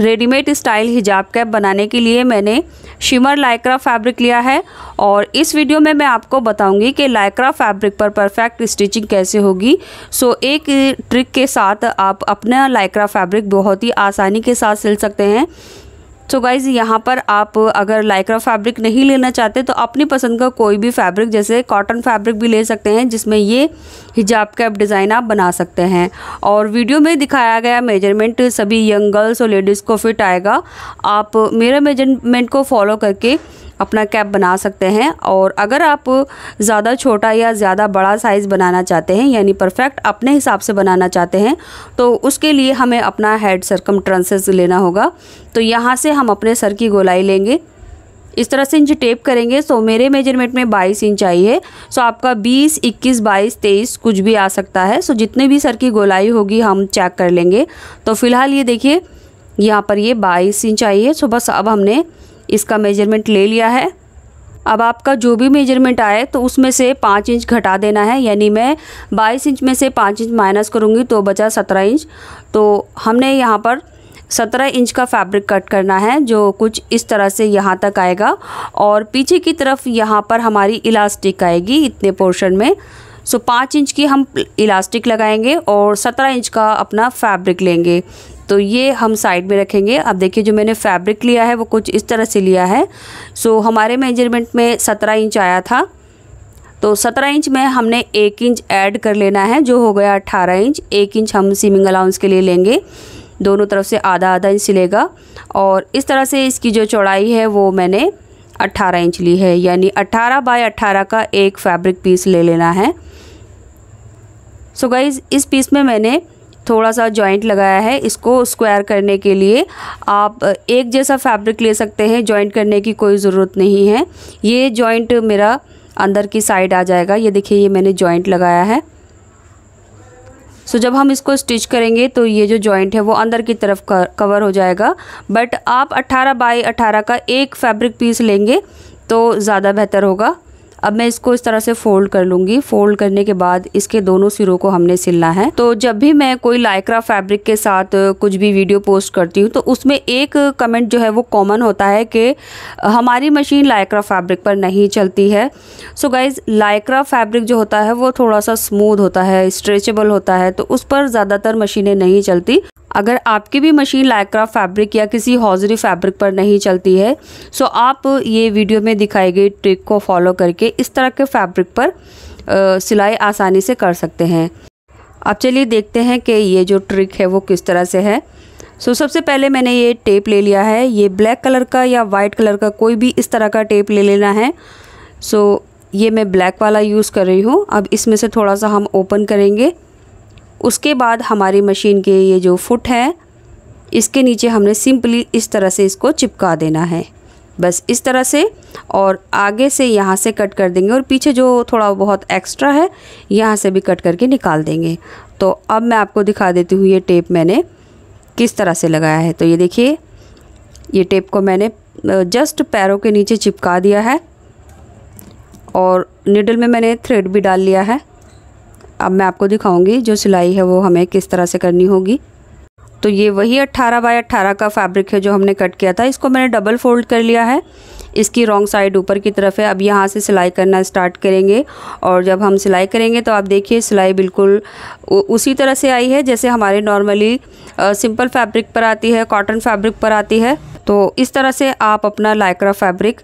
readymade style हिजाब cap बनाने के लिए मैंने शिमर लाइक्रा फैब्रिक लिया है और इस वीडियो में मैं आपको बताऊंगी कि लाइक्रा फैब्रिक पर परफेक्ट स्टिचिंग कैसे होगी सो एक ट्रिक के साथ आप अपना लाइक्रा फैब्रिक बहुत ही आसानी के साथ सिल सकते हैं सो तो गाइज़ यहाँ पर आप अगर लाइक्रा फैब्रिक नहीं लेना चाहते तो अपनी पसंद का कोई भी फैब्रिक जैसे कॉटन फैब्रिक भी ले सकते हैं जिसमें ये हिजाब कैप डिज़ाइन आप बना सकते हैं और वीडियो में दिखाया गया मेजरमेंट सभी यंग गर्ल्स और लेडीज़ को फिट आएगा आप मेरा मेजरमेंट को फॉलो करके अपना कैप बना सकते हैं और अगर आप ज़्यादा छोटा या ज़्यादा बड़ा साइज़ बनाना चाहते हैं यानी परफेक्ट अपने हिसाब से बनाना चाहते हैं तो उसके लिए हमें अपना हेड सरकम लेना होगा तो यहाँ से हम अपने सर की गोलाई लेंगे इस तरह से इंच टेप करेंगे सो तो मेरे मेजरमेंट में 22 इंच आई है सो तो आपका 20, 21, 22, 23 कुछ भी आ सकता है सो तो जितने भी सर की गोलाई होगी हम चेक कर लेंगे तो फिलहाल ये देखिए यहाँ पर ये 22 इंच आई है सो बस अब हमने इसका मेजरमेंट ले लिया है अब आपका जो भी मेजरमेंट आए तो उसमें से पाँच इंच घटा देना है यानी मैं बाईस इंच में से पाँच इंच माइनस करूँगी तो बचा सत्रह इंच तो हमने यहाँ पर सत्रह इंच का फैब्रिक कट करना है जो कुछ इस तरह से यहाँ तक आएगा और पीछे की तरफ यहाँ पर हमारी इलास्टिक आएगी इतने पोर्शन में सो पाँच इंच की हम इलास्टिक लगाएंगे और सत्रह इंच का अपना फैब्रिक लेंगे तो ये हम साइड में रखेंगे अब देखिए जो मैंने फैब्रिक लिया है वो कुछ इस तरह से लिया है सो हमारे मेजरमेंट में सत्रह इंच आया था तो सत्रह इंच में हमने एक इंच ऐड कर लेना है जो हो गया अट्ठारह इंच एक इंच हम सीमिंग अलाउंस के लिए लेंगे दोनों तरफ से आधा आधा इंच सिलेगा और इस तरह से इसकी जो चौड़ाई है वो मैंने 18 इंच ली है यानी 18 बाय 18 का एक फैब्रिक पीस ले लेना है सो so गाइज इस पीस में मैंने थोड़ा सा जॉइंट लगाया है इसको स्क्वायर करने के लिए आप एक जैसा फैब्रिक ले सकते हैं जॉइंट करने की कोई ज़रूरत नहीं है ये जॉइंट मेरा अंदर की साइड आ जाएगा ये देखिए ये मैंने जॉइंट लगाया है सो so, जब हम इसको स्टिच करेंगे तो ये जो जॉइंट है वो अंदर की तरफ कवर हो जाएगा बट आप 18 बाई 18 का एक फैब्रिक पीस लेंगे तो ज़्यादा बेहतर होगा अब मैं इसको इस तरह से फोल्ड कर लूंगी फोल्ड करने के बाद इसके दोनों सिरों को हमने सिलना है तो जब भी मैं कोई लाइक्रा फैब्रिक के साथ कुछ भी वीडियो पोस्ट करती हूँ तो उसमें एक कमेंट जो है वो कॉमन होता है कि हमारी मशीन लाइक्रा फैब्रिक पर नहीं चलती है सो गाइज़ लाइक्रा फैब्रिक जो होता है वो थोड़ा सा स्मूद होता है स्ट्रेचेबल होता है तो उस पर ज़्यादातर मशीनें नहीं चलती अगर आपकी भी मशीन लाइक्रा फैब्रिक या किसी हौजरी फैब्रिक पर नहीं चलती है सो आप ये वीडियो में दिखाई गई ट्रिक को फॉलो करके इस तरह के फैब्रिक पर आ, सिलाई आसानी से कर सकते हैं अब चलिए देखते हैं कि ये जो ट्रिक है वो किस तरह से है सो so, सबसे पहले मैंने ये टेप ले लिया है ये ब्लैक कलर का या वाइट कलर का कोई भी इस तरह का टेप ले लेना है सो so, ये मैं ब्लैक वाला यूज़ कर रही हूँ अब इसमें से थोड़ा सा हम ओपन करेंगे उसके बाद हमारी मशीन के ये जो फुट है इसके नीचे हमने सिंपली इस तरह से इसको चिपका देना है बस इस तरह से और आगे से यहाँ से कट कर देंगे और पीछे जो थोड़ा बहुत एक्स्ट्रा है यहाँ से भी कट करके निकाल देंगे तो अब मैं आपको दिखा देती हूँ ये टेप मैंने किस तरह से लगाया है तो ये देखिए ये टेप को मैंने जस्ट पैरों के नीचे चिपका दिया है और निडल में मैंने थ्रेड भी डाल लिया है अब मैं आपको दिखाऊंगी जो सिलाई है वो हमें किस तरह से करनी होगी तो ये वही 18 बाय 18 का फैब्रिक है जो हमने कट किया था इसको मैंने डबल फोल्ड कर लिया है इसकी रॉन्ग साइड ऊपर की तरफ है अब यहाँ से सिलाई करना स्टार्ट करेंगे और जब हम सिलाई करेंगे तो आप देखिए सिलाई बिल्कुल उसी तरह से आई है जैसे हमारे नॉर्मली सिंपल फैब्रिक पर आती है कॉटन फैब्रिक पर आती है तो इस तरह से आप अपना लाइक्रा फैब्रिक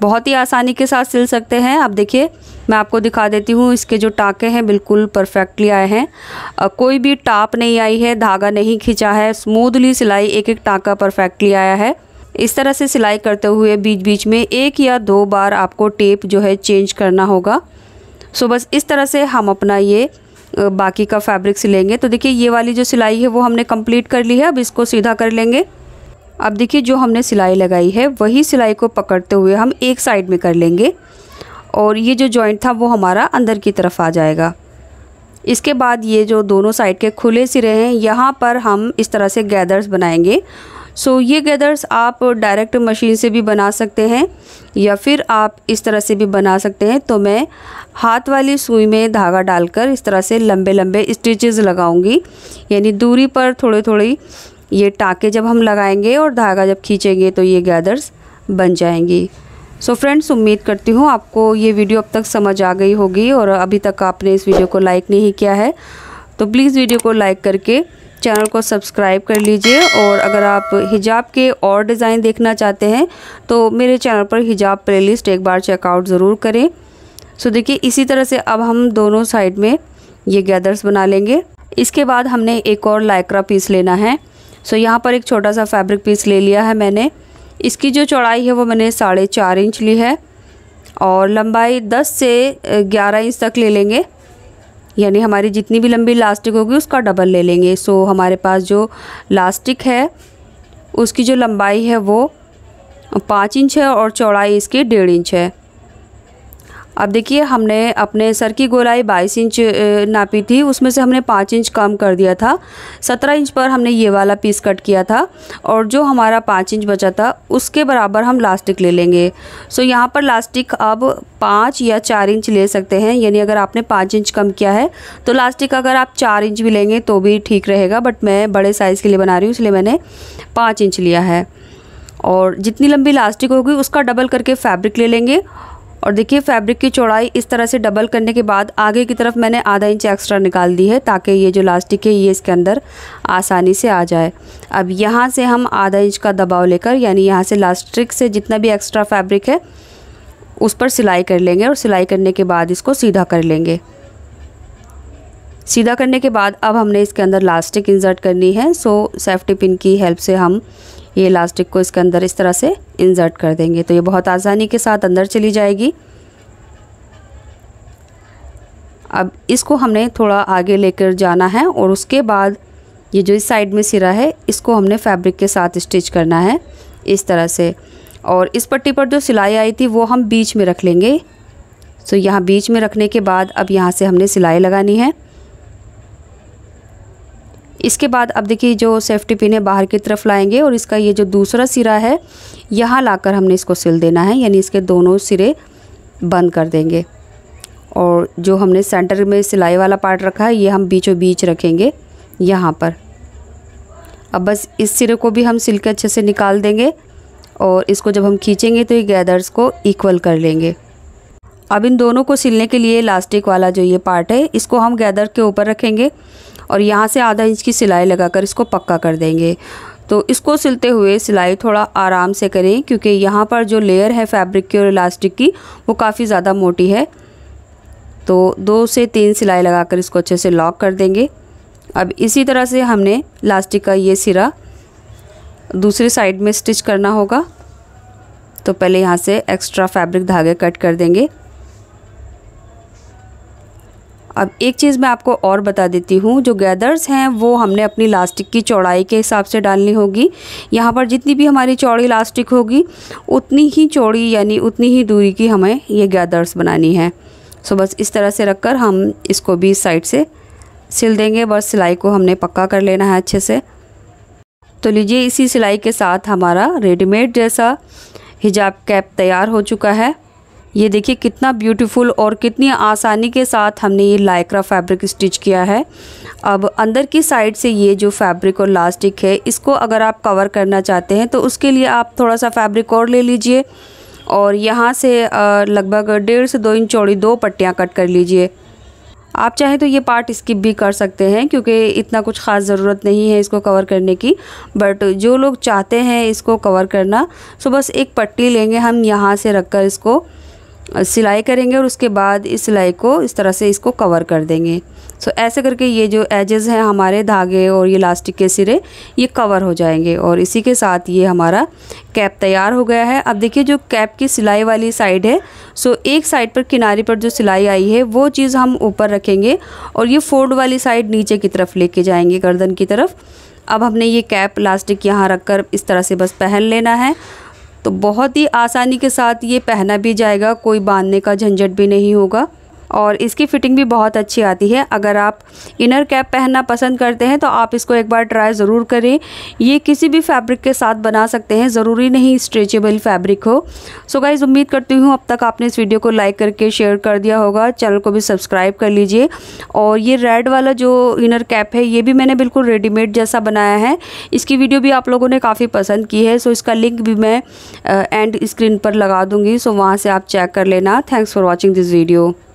बहुत ही आसानी के साथ सिल सकते हैं आप देखिए मैं आपको दिखा देती हूँ इसके जो टाँके हैं बिल्कुल परफेक्टली आए हैं कोई भी टाप नहीं आई है धागा नहीं खींचा है स्मूदली सिलाई एक एक टाँका परफेक्टली आया है इस तरह से सिलाई करते हुए बीच बीच में एक या दो बार आपको टेप जो है चेंज करना होगा सो बस इस तरह से हम अपना ये बाकी का फैब्रिक सिलेंगे तो देखिए ये वाली जो सिलाई है वो हमने कंप्लीट कर ली है अब इसको सीधा कर लेंगे अब देखिए जो हमने सिलाई लगाई है वही सिलाई को पकड़ते हुए हम एक साइड में कर लेंगे और ये जो जॉइंट था वो हमारा अंदर की तरफ आ जाएगा इसके बाद ये जो दोनों साइड के खुले सिरे हैं यहाँ पर हम इस तरह से गैदर्स बनाएंगे सो ये गैदर्स आप डायरेक्ट मशीन से भी बना सकते हैं या फिर आप इस तरह से भी बना सकते हैं तो मैं हाथ वाली सुई में धागा डालकर इस तरह से लंबे लंबे स्टिचेस लगाऊंगी यानी दूरी पर थोड़े थोड़ी ये टाके जब हम लगाएंगे और धागा जब खींचेंगे तो ये गैदर्स बन जाएंगी सो फ्रेंड्स उम्मीद करती हूँ आपको ये वीडियो अब तक समझ आ गई होगी और अभी तक आपने इस वीडियो को लाइक नहीं किया है तो प्लीज़ वीडियो को लाइक करके चैनल को सब्सक्राइब कर लीजिए और अगर आप हिजाब के और डिज़ाइन देखना चाहते हैं तो मेरे चैनल पर हिजाब प्लेलिस्ट एक बार चेकआउट ज़रूर करें सो देखिए इसी तरह से अब हम दोनों साइड में ये गैदर्स बना लेंगे इसके बाद हमने एक और लाइक्रा पीस लेना है सो यहाँ पर एक छोटा सा फैब्रिक पीस ले लिया है मैंने इसकी जो चौड़ाई है वो मैंने साढ़े चार इंच ली है और लंबाई दस से ग्यारह इंच तक ले लेंगे यानी हमारी जितनी भी लंबी लास्टिक होगी उसका डबल ले लेंगे सो हमारे पास जो लास्टिक है उसकी जो लंबाई है वो पाँच इंच है और चौड़ाई इसकी डेढ़ इंच है अब देखिए हमने अपने सर की गोलाई बाईस इंच नापी थी उसमें से हमने पाँच इंच कम कर दिया था सत्रह इंच पर हमने ये वाला पीस कट किया था और जो हमारा पाँच इंच बचा था उसके बराबर हम लास्टिक ले लेंगे सो यहाँ पर लास्टिक अब पाँच या चार इंच ले सकते हैं यानी अगर आपने पाँच इंच कम किया है तो लास्टिक अगर आप चार इंच भी लेंगे तो भी ठीक रहेगा बट मैं बड़े साइज़ के लिए बना रही हूँ इसलिए मैंने पाँच इंच लिया है और जितनी लंबी लास्टिक होगी उसका डबल करके फैब्रिक ले लेंगे और देखिए फैब्रिक की चौड़ाई इस तरह से डबल करने के बाद आगे की तरफ मैंने आधा इंच एक्स्ट्रा निकाल दी है ताकि ये जो लास्टिक है ये इसके अंदर आसानी से आ जाए अब यहाँ से हम आधा इंच का दबाव लेकर यानी यहाँ से लास्टिक से जितना भी एक्स्ट्रा फैब्रिक है उस पर सिलाई कर लेंगे और सिलाई करने के बाद इसको सीधा कर लेंगे सीधा करने के बाद अब हमने इसके अंदर लास्टिक इंसर्ट करनी है सो सेफ्टी पिन की हेल्प से हम ये लास्टिक को इसके अंदर इस तरह से इंसर्ट कर देंगे तो ये बहुत आसानी के साथ अंदर चली जाएगी अब इसको हमने थोड़ा आगे लेकर जाना है और उसके बाद ये जो इस साइड में सिरा है इसको हमने फैब्रिक के साथ स्टिच करना है इस तरह से और इस पट्टी पर जो सिलाई आई थी वो हम बीच में रख लेंगे सो यहाँ बीच में रखने के बाद अब यहाँ से हमने सिलाई लगानी है इसके बाद अब देखिए जो सेफ्टी पिन है बाहर की तरफ लाएंगे और इसका ये जो दूसरा सिरा है यहाँ लाकर हमने इसको सिल देना है यानी इसके दोनों सिरे बंद कर देंगे और जो हमने सेंटर में सिलाई वाला पार्ट रखा है ये हम बीचों बीच रखेंगे यहाँ पर अब बस इस सिरे को भी हम सिल के अच्छे से निकाल देंगे और इसको जब हम खींचेंगे तो ये गैदर्स को इक्वल कर लेंगे अब इन दोनों को सिलने के लिए इलास्टिक वाला जो ये पार्ट है इसको हम गैदर के ऊपर रखेंगे और यहाँ से आधा इंच की सिलाई लगाकर इसको पक्का कर देंगे तो इसको सिलते हुए सिलाई थोड़ा आराम से करें क्योंकि यहाँ पर जो लेयर है फैब्रिक की और इलास्टिक की वो काफ़ी ज़्यादा मोटी है तो दो से तीन सिलाई लगाकर इसको अच्छे से लॉक कर देंगे अब इसी तरह से हमने इलास्टिक का ये सिरा दूसरे साइड में स्टिच करना होगा तो पहले यहाँ से एक्स्ट्रा फैब्रिक धागे कट कर देंगे अब एक चीज़ मैं आपको और बता देती हूँ जो गैदर्स हैं वो हमने अपनी लास्टिक की चौड़ाई के हिसाब से डालनी होगी यहाँ पर जितनी भी हमारी चौड़ी लास्टिक होगी उतनी ही चौड़ी यानी उतनी ही दूरी की हमें ये गैदर्स बनानी है सो बस इस तरह से रख कर हम इसको भी साइड से सिल देंगे बस सिलाई को हमने पक्का कर लेना है अच्छे से तो लीजिए इसी सिलाई के साथ हमारा रेडीमेड जैसा हिजाब कैप तैयार हो चुका है ये देखिए कितना ब्यूटीफुल और कितनी आसानी के साथ हमने ये लाइक्रा फैब्रिक स्टिच किया है अब अंदर की साइड से ये जो फैब्रिक और लास्टिक है इसको अगर आप कवर करना चाहते हैं तो उसके लिए आप थोड़ा सा फैब्रिक और ले लीजिए और यहाँ से लगभग डेढ़ से दो इंच चौड़ी दो पट्टियाँ कट कर लीजिए आप चाहें तो ये पार्ट स्किप भी कर सकते हैं क्योंकि इतना कुछ ख़ास ज़रूरत नहीं है इसको कवर करने की बट जो लोग चाहते हैं इसको कवर करना सो तो बस एक पट्टी लेंगे हम यहाँ से रख कर इसको सिलाई करेंगे और उसके बाद इस सिलाई को इस तरह से इसको कवर कर देंगे सो ऐसे करके ये जो एजेस हैं हमारे धागे और ये लास्टिक के सिरे ये कवर हो जाएंगे और इसी के साथ ये हमारा कैप तैयार हो गया है अब देखिए जो कैप की सिलाई वाली साइड है सो एक साइड पर किनारे पर जो सिलाई आई है वो चीज़ हम ऊपर रखेंगे और ये फोल्ड वाली साइड नीचे की तरफ लेके जाएंगे गर्दन की तरफ अब हमने ये कैप लास्टिक यहाँ रख कर इस तरह से बस पहन लेना है तो बहुत ही आसानी के साथ ये पहना भी जाएगा कोई बांधने का झंझट भी नहीं होगा और इसकी फ़िटिंग भी बहुत अच्छी आती है अगर आप इनर कैप पहनना पसंद करते हैं तो आप इसको एक बार ट्राई ज़रूर करें ये किसी भी फैब्रिक के साथ बना सकते हैं ज़रूरी नहीं स्ट्रेचेबल फैब्रिक हो सो गाइज़ उम्मीद करती हूँ अब तक आपने इस वीडियो को लाइक करके शेयर कर दिया होगा चैनल को भी सब्सक्राइब कर लीजिए और ये रेड वाला जो इनर कैप है ये भी मैंने बिल्कुल रेडीमेड जैसा बनाया है इसकी वीडियो भी आप लोगों ने काफ़ी पसंद की है सो इसका लिंक भी मैं एंड स्क्रीन पर लगा दूँगी सो वहाँ से आप चेक कर लेना thanks for watching this video